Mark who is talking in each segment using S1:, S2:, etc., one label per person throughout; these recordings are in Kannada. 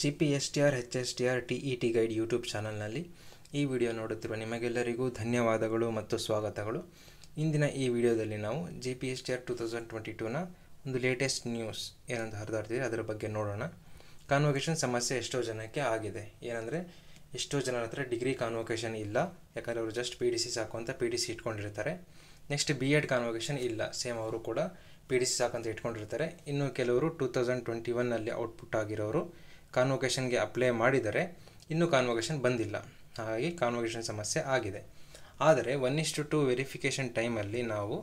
S1: G P S T R H S T R T E T guide YouTube ಚಾನಲ್ನಲ್ಲಿ ಈ ವಿಡಿಯೋ ನೋಡುತ್ತಿರುವ ನಿಮಗೆಲ್ಲರಿಗೂ ಧನ್ಯವಾದಗಳು ಮತ್ತು ಸ್ವಾಗತಗಳು ಇಂದಿನ ಈ ವಿಡಿಯೋದಲ್ಲಿ ನಾವು G P S T R two thousand twenty ಟೂನ ಒಂದು ಲೇಟೆಸ್ಟ್ ನ್ಯೂಸ್ ಏನಂತ ಹರಿದಾಡ್ತೀವಿ ಅದರ ಬಗ್ಗೆ ನೋಡೋಣ ಕಾನ್ವೊಕೇಶನ್ ಸಮಸ್ಯೆ ಎಷ್ಟೋ ಜನಕ್ಕೆ ಆಗಿದೆ ಏನಂದರೆ ಎಷ್ಟೋ ಜನರ ಹತ್ರ ಡಿಗ್ರಿ ಕಾನ್ವೊಕೇಶನ್ ಇಲ್ಲ ಯಾಕಂದರೆ ಅವರು ಜಸ್ಟ್ ಪಿ ಡಿ ಸಿ ಸಾಕು ಅಂತ ಪಿ ಡಿ ಸಿ ಇಟ್ಕೊಂಡಿರ್ತಾರೆ ನೆಕ್ಸ್ಟ್ ಬಿ ಎಡ್ ಕಾನ್ವೊಕೇಶನ್ ಇಲ್ಲ ಸೇಮ್ ಅವರು ಕೂಡ ಪಿ ಡಿ ಸಿ ಅಂತ ಇಟ್ಕೊಂಡಿರ್ತಾರೆ ಇನ್ನು ಕೆಲವರು ಟೂ ತೌಸಂಡ್ ಟ್ವೆಂಟಿ ಒನ್ನಲ್ಲಿ ಔಟ್ಪುಟ್ ಆಗಿರೋರು ಕಾನ್ವೊಕೇಷನ್ಗೆ ಅಪ್ಲೈ ಮಾಡಿದರೆ ಇನ್ನೂ ಕಾನ್ವೊಕೇಷನ್ ಬಂದಿಲ್ಲ ಹಾಗಾಗಿ ಕಾನ್ವೊಕೇಷನ್ ಸಮಸ್ಯೆ ಆಗಿದೆ ಆದರೆ ಒನ್ ಇಷ್ಟು ಟು ವೆರಿಫಿಕೇಷನ್ ಟೈಮಲ್ಲಿ ನಾವು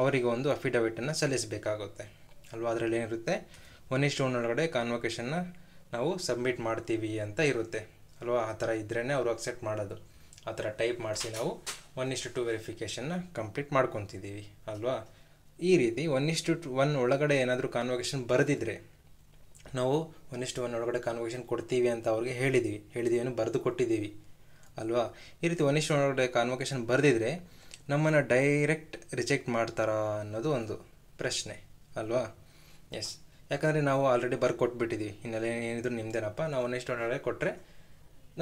S1: ಅವರಿಗೆ ಒಂದು ಅಫಿಡವಿಟನ್ನು ಸಲ್ಲಿಸಬೇಕಾಗುತ್ತೆ ಅಲ್ವಾ ಅದರಲ್ಲಿ ಏನಿರುತ್ತೆ ಒನ್ ಇಷ್ಟು ಒಳಗಡೆ ಕಾನ್ವೊಕೇಷನ್ನ ನಾವು ಸಬ್ಮಿಟ್ ಮಾಡ್ತೀವಿ ಅಂತ ಇರುತ್ತೆ ಅಲ್ವಾ ಆ ಥರ ಇದ್ರೇ ಅವರು ಅಕ್ಸೆಪ್ಟ್ ಮಾಡೋದು ಆ ಥರ ಟೈಪ್ ಮಾಡಿಸಿ ನಾವು ಒನ್ ಇಷ್ಟು ಟು ವೆರಿಫಿಕೇಷನ್ನ ಕಂಪ್ಲೀಟ್ ಮಾಡ್ಕೊತಿದ್ದೀವಿ ಅಲ್ವಾ ಈ ರೀತಿ ಒನ್ ಇಷ್ಟು ಒನ್ ಒಳಗಡೆ ಏನಾದರೂ ಕಾನ್ವೊಕೇಷನ್ ಬರೆದಿದ್ರೆ ನಾವು ಒಂದಿಷ್ಟು ಇಷ್ಟು ಒಳಗಡೆ ಕಾನ್ವರ್ಸೇಷನ್ ಕೊಡ್ತೀವಿ ಅಂತ ಅವ್ರಿಗೆ ಹೇಳಿದ್ವಿ ಹೇಳಿದ್ದೀವಿ ಅನ್ನೋ ಬರೆದು ಕೊಟ್ಟಿದ್ದೀವಿ ಅಲ್ವಾ ಈ ರೀತಿ ಒಂದಿಷ್ಟು ಒಳಗಡೆ ಕಾನ್ವೊಕೇಶನ್ ಬರೆದಿದ್ರೆ ನಮ್ಮನ್ನು ಡೈರೆಕ್ಟ್ ರಿಜೆಕ್ಟ್ ಮಾಡ್ತಾರಾ ಅನ್ನೋದು ಒಂದು ಪ್ರಶ್ನೆ ಅಲ್ವಾ ಎಸ್ ಯಾಕಂದರೆ ನಾವು ಆಲ್ರೆಡಿ ಕೊಟ್ಬಿಟ್ಟಿದ್ದೀವಿ ಇನ್ನೆಲ್ಲ ಏನಿದ್ರು ನಿಮ್ಮದೇನಪ್ಪ ನಾವು ಒಂದಿಷ್ಟು ಒಳಗಡೆ ಕೊಟ್ಟರೆ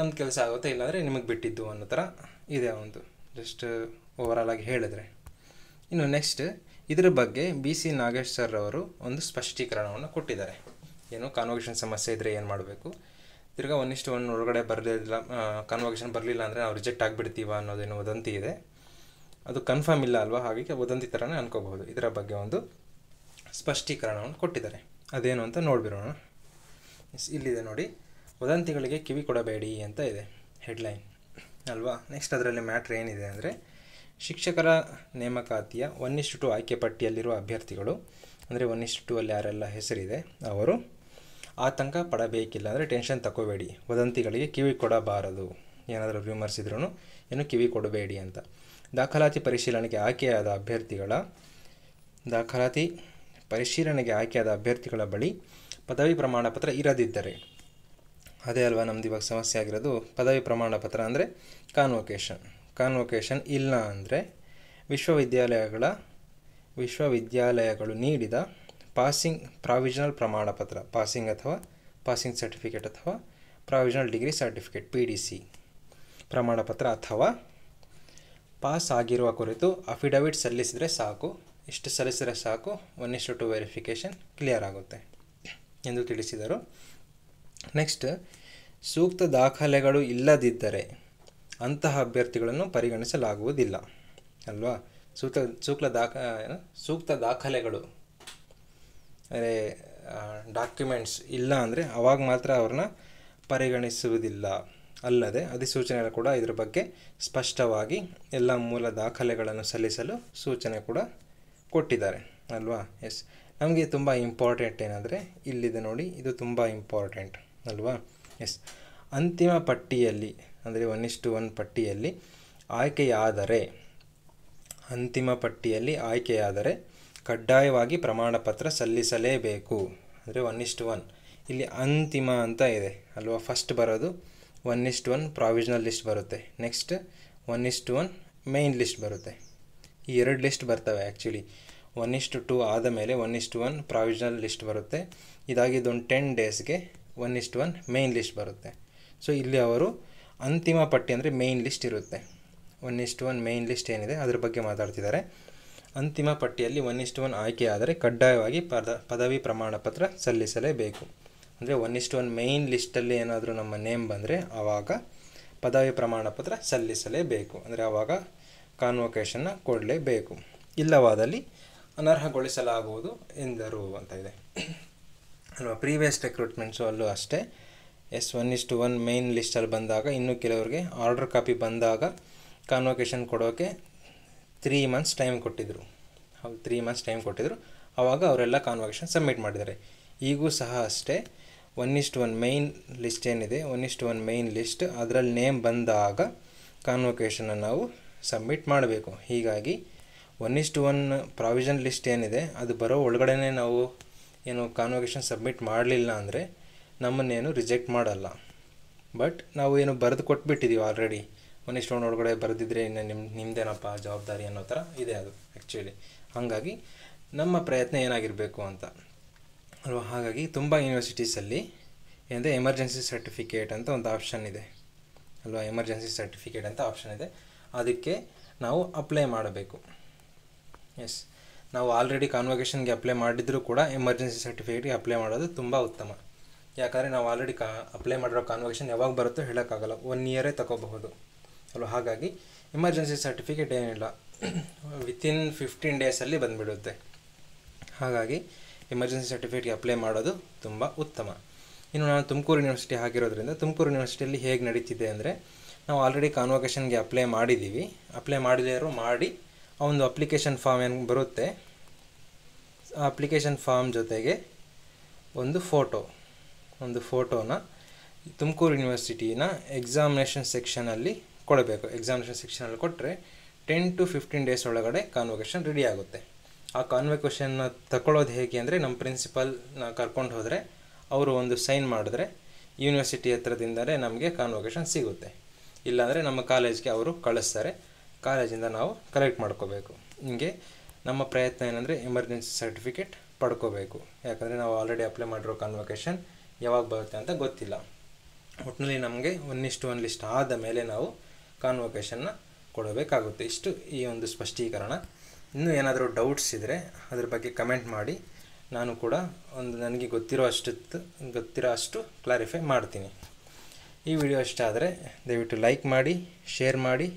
S1: ನಮ್ಮ ಕೆಲಸ ಆಗುತ್ತೆ ಇಲ್ಲಾಂದರೆ ನಿಮಗೆ ಬಿಟ್ಟಿದ್ದು ಅನ್ನೋ ಥರ ಇದೆ ಒಂದು ಜಸ್ಟ್ ಆಲ್ ಆಗಿ ಹೇಳಿದ್ರೆ ಇನ್ನು ನೆಕ್ಸ್ಟ್ ಇದರ ಬಗ್ಗೆ ಬಿ ಸಿ ನಾಗೇಶ್ ಸರ್ ಅವರು ಒಂದು ಸ್ಪಷ್ಟೀಕರಣವನ್ನು ಕೊಟ್ಟಿದ್ದಾರೆ ಏನು ಕಾನ್ವಗೇಷನ್ ಸಮಸ್ಯೆ ಇದ್ದರೆ ಏನು ಮಾಡಬೇಕು ತಿರ್ಗಾ ಒಂದಿಷ್ಟು ಒಂದು ಒನ್ ಒಳಗಡೆ ಬರಲಿಲ್ಲ ಕನ್ವಗೇಷನ್ ಬರಲಿಲ್ಲ ಅಂದರೆ ನಾವು ರಿಜೆಕ್ಟ್ ಆಗಿಬಿಡ್ತೀವ ಅನ್ನೋದೇನು ವದಂತಿ ಇದೆ ಅದು ಕನ್ಫರ್ಮ್ ಇಲ್ಲ ಅಲ್ವಾ ಹಾಗಾಗಿ ವದಂತಿ ಥರನೇ ಅನ್ಕೋಬಹುದು ಇದರ ಬಗ್ಗೆ ಒಂದು ಸ್ಪಷ್ಟೀಕರಣವನ್ನು ಕೊಟ್ಟಿದ್ದಾರೆ ಅದೇನು ಅಂತ ನೋಡಿಬಿಡೋಣ ಇಲ್ಲಿದೆ ನೋಡಿ ವದಂತಿಗಳಿಗೆ ಕಿವಿ ಕೊಡಬೇಡಿ ಅಂತ ಇದೆ ಹೆಡ್ಲೈನ್ ಅಲ್ವಾ ನೆಕ್ಸ್ಟ್ ಅದರಲ್ಲಿ ಮ್ಯಾಟ್ರ್ ಏನಿದೆ ಅಂದರೆ ಶಿಕ್ಷಕರ ನೇಮಕಾತಿಯ ಒನ್ ಟು ಆಯ್ಕೆ ಪಟ್ಟಿಯಲ್ಲಿರುವ ಅಭ್ಯರ್ಥಿಗಳು ಅಂದರೆ ಒನ್ ಇಷ್ಟು ಟು ಅಲ್ಲಿ ಯಾರೆಲ್ಲ ಹೆಸರಿದೆ ಅವರು ಆತಂಕ ಪಡಬೇಕಿಲ್ಲ ಅಂದರೆ ಟೆನ್ಷನ್ ತಗೋಬೇಡಿ ವದಂತಿಗಳಿಗೆ ಕಿವಿ ಕೊಡಬಾರದು ಏನಾದರೂ ರೂಮರ್ಸ್ ಇದ್ರೂ ಏನು ಕಿವಿ ಕೊಡಬೇಡಿ ಅಂತ ದಾಖಲಾತಿ ಪರಿಶೀಲನೆಗೆ ಆಯ್ಕೆಯಾದ ಅಭ್ಯರ್ಥಿಗಳ ದಾಖಲಾತಿ ಪರಿಶೀಲನೆಗೆ ಆಯ್ಕೆಯಾದ ಅಭ್ಯರ್ಥಿಗಳ ಬಳಿ ಪದವಿ ಪ್ರಮಾಣ ಪತ್ರ ಇರದಿದ್ದರೆ ಅದೇ ಅಲ್ವಾ ನಮ್ದು ಇವಾಗ ಸಮಸ್ಯೆ ಆಗಿರೋದು ಪದವಿ ಪ್ರಮಾಣ ಪತ್ರ ಅಂದರೆ ಕಾನ್ವೊಕೇಶನ್ ಕಾನ್ವೊಕೇಶನ್ ಇಲ್ಲ ಅಂದರೆ ವಿಶ್ವವಿದ್ಯಾಲಯಗಳ ವಿಶ್ವವಿದ್ಯಾಲಯಗಳು ನೀಡಿದ ಪಾಸಿಂಗ್ ಪ್ರಾವಿಷನಲ್ ಪ್ರಮಾಣಪತ್ರ ಪಾಸಿಂಗ್ ಅಥವಾ ಪಾಸಿಂಗ್ ಸರ್ಟಿಫಿಕೇಟ್ ಅಥವಾ provisional degree certificate P D C ಪ್ರಮಾಣಪತ್ರ ಅಥವಾ ಪಾಸ್ ಆಗಿರುವ ಕುರಿತು ಅಫಿಡವಿಟ್ ಸಲ್ಲಿಸಿದರೆ ಸಾಕು ಇಷ್ಟು ಸಲ್ಲಿಸಿದರೆ ಸಾಕು ಒನ್ ಇಷ್ಟು ಟು ವೆರಿಫಿಕೇಷನ್ ಕ್ಲಿಯರ್ ಆಗುತ್ತೆ ಎಂದು ತಿಳಿಸಿದರು ನೆಕ್ಸ್ಟ್ ಸೂಕ್ತ ದಾಖಲೆಗಳು ಇಲ್ಲದಿದ್ದರೆ ಅಂತಹ ಅಭ್ಯರ್ಥಿಗಳನ್ನು ಪರಿಗಣಿಸಲಾಗುವುದಿಲ್ಲ ಅಲ್ವಾ ಸೂಕ್ತ ಸೂಕ್ತ ದಾಖ ಸೂಕ್ತ ದಾಖಲೆಗಳು ಅಂದರೆ ಡಾಕ್ಯುಮೆಂಟ್ಸ್ ಇಲ್ಲ ಅಂದರೆ ಅವಾಗ ಮಾತ್ರ ಅವ್ರನ್ನ ಪರಿಗಣಿಸುವುದಿಲ್ಲ ಅಲ್ಲದೆ ಅಧಿಸೂಚನೆ ಕೂಡ ಇದರ ಬಗ್ಗೆ ಸ್ಪಷ್ಟವಾಗಿ ಎಲ್ಲ ಮೂಲ ದಾಖಲೆಗಳನ್ನು ಸಲ್ಲಿಸಲು ಸೂಚನೆ ಕೂಡ ಕೊಟ್ಟಿದ್ದಾರೆ ಅಲ್ವಾ ಎಸ್ ನಮಗೆ ತುಂಬ ಇಂಪಾರ್ಟೆಂಟ್ ಏನಂದರೆ ಇಲ್ಲಿದೆ ನೋಡಿ ಇದು ತುಂಬ ಇಂಪಾರ್ಟೆಂಟ್ ಅಲ್ವಾ ಎಸ್ ಅಂತಿಮ ಪಟ್ಟಿಯಲ್ಲಿ ಅಂದರೆ ಒನ್ ಇಷ್ಟು ಒನ್ ಪಟ್ಟಿಯಲ್ಲಿ ಆಯ್ಕೆಯಾದರೆ ಅಂತಿಮ ಪಟ್ಟಿಯಲ್ಲಿ ಆಯ್ಕೆಯಾದರೆ ಕಡ್ಡಾಯವಾಗಿ ಪ್ರಮಾಣಪತ್ರ ಸಲ್ಲಿಸಲೇಬೇಕು ಅಂದರೆ ಒನ್ ಇಷ್ಟು ಒನ್ ಇಲ್ಲಿ ಅಂತಿಮ ಅಂತ ಇದೆ ಅಲ್ವಾ ಫಸ್ಟ್ ಬರೋದು ಒನ್ ಇಷ್ಟು ಒನ್ ಪ್ರಾವಿಷನಲ್ ಲಿಸ್ಟ್ ಬರುತ್ತೆ ನೆಕ್ಸ್ಟ್ ಒನ್ ಇಷ್ಟು ಒನ್ ಮೇಯ್ನ್ ಲಿಸ್ಟ್ ಬರುತ್ತೆ ಈ ಎರಡು ಲಿಸ್ಟ್ ಬರ್ತವೆ ಆ್ಯಕ್ಚುಲಿ ಒನ್ ಇಷ್ಟು ಟು ಆದ ಮೇಲೆ ಒನ್ ಇಷ್ಟು ಒನ್ ಪ್ರಾವಿಷನಲ್ ಲಿಸ್ಟ್ ಬರುತ್ತೆ ಇದಾಗಿದ್ದೊಂದು ಟೆನ್ ಡೇಸ್ಗೆ ಒನ್ ಇಷ್ಟು ಒನ್ ಮೇಯ್ನ್ ಲಿಸ್ಟ್ ಬರುತ್ತೆ ಸೊ ಇಲ್ಲಿ ಅವರು ಅಂತಿಮ ಪಟ್ಟಿ ಅಂದರೆ ಮೇಯ್ನ್ ಲಿಸ್ಟ್ ಇರುತ್ತೆ ಒನ್ ಇಷ್ಟು ಒನ್ ಮೇಯ್ನ್ ಲಿಸ್ಟ್ ಏನಿದೆ ಅದ್ರ ಬಗ್ಗೆ ಮಾತಾಡ್ತಿದ್ದಾರೆ ಅಂತಿಮ ಪಟ್ಟಿಯಲ್ಲಿ ಒನ್ ಇಷ್ಟು ಒನ್ ಆಯ್ಕೆಯಾದರೆ ಕಡ್ಡಾಯವಾಗಿ ಪದ ಪದವಿ ಪ್ರಮಾಣ ಪತ್ರ ಸಲ್ಲಿಸಲೇಬೇಕು ಅಂದರೆ ಒನ್ ಇಷ್ಟು ಒನ್ ಮೇಯ್ನ್ ಲಿಸ್ಟಲ್ಲಿ ಏನಾದರೂ ನಮ್ಮ ನೇಮ್ ಬಂದರೆ ಆವಾಗ ಪದವಿ ಪ್ರಮಾಣ ಪತ್ರ ಸಲ್ಲಿಸಲೇಬೇಕು ಅಂದರೆ ಆವಾಗ ಕಾನ್ವೊಕೇಷನ್ನ ಕೊಡಲೇಬೇಕು ಇಲ್ಲವಾದಲ್ಲಿ ಅನರ್ಹಗೊಳಿಸಲಾಗುವುದು ಎಂದರು ಅಂತ ಇದೆ ಅಲ್ವಾ ಪ್ರೀವಿಯಸ್ ರೆಕ್ರೂಟ್ಮೆಂಟ್ಸು ಅಲ್ಲೂ ಅಷ್ಟೇ ಎಸ್ ಒನ್ ಇಷ್ಟು ಒನ್ ಮೇಯ್ನ್ ಲಿಸ್ಟಲ್ಲಿ ಬಂದಾಗ ಇನ್ನು ಕೆಲವರಿಗೆ ಆರ್ಡರ್ ಕಾಪಿ ಬಂದಾಗ ಕಾನ್ವೊಕೇಷನ್ ಕೊಡೋಕ್ಕೆ ತ್ರೀ ಮಂತ್ಸ್ ಟೈಮ್ ಕೊಟ್ಟಿದ್ದರು ತ್ರೀ ಮಂತ್ಸ್ ಟೈಮ್ ಕೊಟ್ಟಿದ್ದರು ಆವಾಗ ಅವರೆಲ್ಲ ಕಾನ್ವಕೇಷನ್ ಸಬ್ಮಿಟ್ ಮಾಡಿದ್ದಾರೆ ಈಗೂ ಸಹ ಅಷ್ಟೇ ಒನ್ ಇಷ್ಟು ಒನ್ ಮೈನ್ ಲಿಸ್ಟ್ ಏನಿದೆ ಒನ್ ಇಷ್ಟು ಒನ್ ಮೈನ್ ಲಿಸ್ಟ್ ಅದರಲ್ಲಿ ನೇಮ್ ಬಂದಾಗ ಕಾನ್ವಕೇಷನ್ನ ನಾವು ಸಬ್ಮಿಟ್ ಮಾಡಬೇಕು ಹೀಗಾಗಿ ಒನ್ ಇಷ್ಟು ಒನ್ ಪ್ರಾವಿಷನ್ ಲಿಸ್ಟ್ ಏನಿದೆ ಅದು ಬರೋ ಒಳಗಡೆನೇ ನಾವು ಏನು ಕಾನ್ವಕೇಷನ್ ಸಬ್ಮಿಟ್ ಮಾಡಲಿಲ್ಲ ಅಂದರೆ ನಮ್ಮನ್ನೇನು ರಿಜೆಕ್ಟ್ ಮಾಡಲ್ಲ ಬಟ್ ನಾವು ಏನು ಬರೆದು ಕೊಟ್ಬಿಟ್ಟಿದ್ದೀವಿ ಆಲ್ರೆಡಿ ರೌಂಡ್ ಒಳಗಡೆ ಬರೆದಿದ್ರೆ ಇನ್ನು ನಿಮ್ಮ ನಿಮ್ಮದೇನಪ್ಪ ಜವಾಬ್ದಾರಿ ಅನ್ನೋ ಥರ ಇದೆ ಅದು ಆ್ಯಕ್ಚುಲಿ ಹಾಗಾಗಿ ನಮ್ಮ ಪ್ರಯತ್ನ ಏನಾಗಿರಬೇಕು ಅಂತ ಅಲ್ವಾ ಹಾಗಾಗಿ ತುಂಬ ಯೂನಿವರ್ಸಿಟೀಸಲ್ಲಿ ಏನಂದರೆ ಎಮರ್ಜೆನ್ಸಿ ಸರ್ಟಿಫಿಕೇಟ್ ಅಂತ ಒಂದು ಆಪ್ಷನ್ ಇದೆ ಅಲ್ವಾ ಎಮರ್ಜೆನ್ಸಿ ಸರ್ಟಿಫಿಕೇಟ್ ಅಂತ ಆಪ್ಷನ್ ಇದೆ ಅದಕ್ಕೆ ನಾವು ಅಪ್ಲೈ ಮಾಡಬೇಕು ಎಸ್ ನಾವು ಆಲ್ರೆಡಿ ಕಾನ್ವೊಕೇಶನ್ಗೆ ಅಪ್ಲೈ ಮಾಡಿದರೂ ಕೂಡ ಎಮರ್ಜೆನ್ಸಿ ಸರ್ಟಿಫಿಕೇಟ್ಗೆ ಅಪ್ಲೈ ಮಾಡೋದು ತುಂಬ ಉತ್ತಮ ಯಾಕಂದರೆ ನಾವು ಆಲ್ರೆಡಿ ಕಾ ಅಪ್ಲೈ ಮಾಡಿರೋ ಕಾನ್ವೊಕೇಶನ್ ಯಾವಾಗ ಬರುತ್ತೋ ಹೇಳೋಕ್ಕಾಗಲ್ಲ ಒನ್ ಇಯರೇ ತಗೋಬಹುದು ಅಲ್ವಾ ಹಾಗಾಗಿ ಎಮರ್ಜೆನ್ಸಿ ಸರ್ಟಿಫಿಕೇಟ್ ಏನಿಲ್ಲ ವಿತಿನ್ ಫಿಫ್ಟೀನ್ ಡೇಸಲ್ಲಿ ಬಂದುಬಿಡುತ್ತೆ ಹಾಗಾಗಿ ಎಮರ್ಜೆನ್ಸಿ ಸರ್ಟಿಫಿಕೇಟ್ಗೆ ಅಪ್ಲೈ ಮಾಡೋದು ತುಂಬ ಉತ್ತಮ ಇನ್ನು ನಾನು ತುಮಕೂರು ಯೂನಿವರ್ಸಿಟಿ ಹಾಕಿರೋದ್ರಿಂದ ತುಮಕೂರು ಯೂನಿವರ್ಸಿಟಿಯಲ್ಲಿ ಹೇಗೆ ನಡೀತಿದೆ ಅಂದರೆ ನಾವು ಆಲ್ರೆಡಿ ಕಾನ್ವೊಕೇಷನ್ಗೆ ಅಪ್ಲೈ ಮಾಡಿದ್ದೀವಿ ಅಪ್ಲೈ ಮಾಡಿದವರು ಮಾಡಿ ಆ ಒಂದು ಅಪ್ಲಿಕೇಶನ್ ಫಾರ್ಮ್ ಏನು ಬರುತ್ತೆ ಆ ಅಪ್ಲಿಕೇಶನ್ ಫಾರ್ಮ್ ಜೊತೆಗೆ ಒಂದು ಫೋಟೋ ಒಂದು ಫೋಟೋನ ತುಮಕೂರು ಯೂನಿವರ್ಸಿಟಿನ ಎಕ್ಸಾಮಿನೇಷನ್ ಸೆಕ್ಷನಲ್ಲಿ ಕೊಡಬೇಕು ಎಕ್ಸಾಮಿನೇಷನ್ ಸೆಕ್ಷನಲ್ಲಿ ಕೊಟ್ಟರೆ ಟೆನ್ ಟು ಫಿಫ್ಟೀನ್ ಡೇಸ್ ಒಳಗಡೆ ಕಾನ್ವೊಕೇಶನ್ ರೆಡಿ ಆಗುತ್ತೆ ಆ ಕಾನ್ವೊಕೇಷನ್ನ ತಗೊಳ್ಳೋದು ಹೇಗೆ ಅಂದರೆ ನಮ್ಮ ಪ್ರಿನ್ಸಿಪಲ್ನ ಕರ್ಕೊಂಡು ಹೋದರೆ ಅವರು ಒಂದು ಸೈನ್ ಮಾಡಿದ್ರೆ ಯೂನಿವರ್ಸಿಟಿ ಹತ್ರದಿಂದಲೇ ನಮಗೆ ಕಾನ್ವೊಕೇಶನ್ ಸಿಗುತ್ತೆ ಇಲ್ಲಾಂದರೆ ನಮ್ಮ ಕಾಲೇಜ್ಗೆ ಅವರು ಕಳಿಸ್ತಾರೆ ಕಾಲೇಜಿಂದ ನಾವು ಕಲೆಕ್ಟ್ ಮಾಡ್ಕೋಬೇಕು ಹಿಂಗೆ ನಮ್ಮ ಪ್ರಯತ್ನ ಏನಂದರೆ ಎಮರ್ಜೆನ್ಸಿ ಸರ್ಟಿಫಿಕೇಟ್ ಪಡ್ಕೋಬೇಕು ಯಾಕಂದರೆ ನಾವು ಆಲ್ರೆಡಿ ಅಪ್ಲೈ ಮಾಡಿರೋ ಕಾನ್ವೊಕೇಶನ್ ಯಾವಾಗ ಬರುತ್ತೆ ಅಂತ ಗೊತ್ತಿಲ್ಲ ಒಟ್ಟಿನಲ್ಲಿ ನಮಗೆ ಒಂದಿಷ್ಟು ಇಷ್ಟು ಒನ್ ಲಿಸ್ಟ್ ಆದ ಮೇಲೆ ನಾವು ಕಾನ್ವೊಕೇಶನ್ನ ಕೊಡಬೇಕಾಗುತ್ತೆ ಇಷ್ಟು ಈ ಒಂದು ಸ್ಪಷ್ಟೀಕರಣ ಇನ್ನೂ ಏನಾದರೂ ಡೌಟ್ಸ್ ಇದ್ದರೆ ಅದ್ರ ಬಗ್ಗೆ ಕಮೆಂಟ್ ಮಾಡಿ ನಾನು ಕೂಡ ಒಂದು ನನಗೆ ಗೊತ್ತಿರೋ ಅಷ್ಟು ಗೊತ್ತಿರೋ ಅಷ್ಟು ಕ್ಲಾರಿಫೈ ಮಾಡ್ತೀನಿ ಈ ವಿಡಿಯೋ ಇಷ್ಟ ಆದರೆ ದಯವಿಟ್ಟು ಲೈಕ್ ಮಾಡಿ ಶೇರ್ ಮಾಡಿ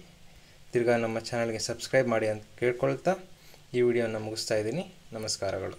S1: ತಿರ್ಗಾ ನಮ್ಮ ಚಾನಲ್ಗೆ ಸಬ್ಸ್ಕ್ರೈಬ್ ಮಾಡಿ ಅಂತ ಕೇಳ್ಕೊಳ್ತಾ ಈ ವಿಡಿಯೋನ ಮುಗಿಸ್ತಾ ಇದ್ದೀನಿ ನಮಸ್ಕಾರಗಳು